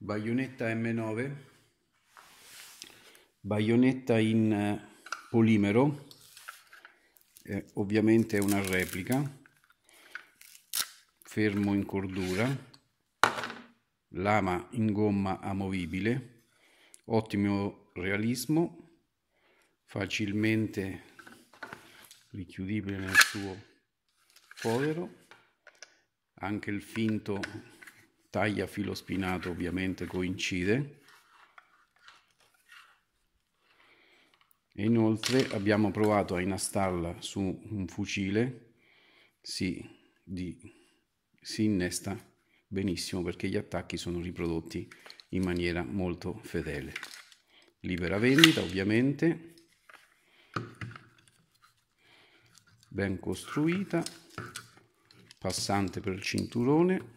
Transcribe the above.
baionetta M9, baionetta in eh, polimero, eh, ovviamente è una replica, fermo in cordura, lama in gomma amovibile, ottimo realismo, facilmente richiudibile nel suo povero, anche il finto taglia filo spinato ovviamente coincide e inoltre abbiamo provato a inastarla su un fucile si, di, si innesta benissimo perché gli attacchi sono riprodotti in maniera molto fedele libera vendita ovviamente ben costruita passante per il cinturone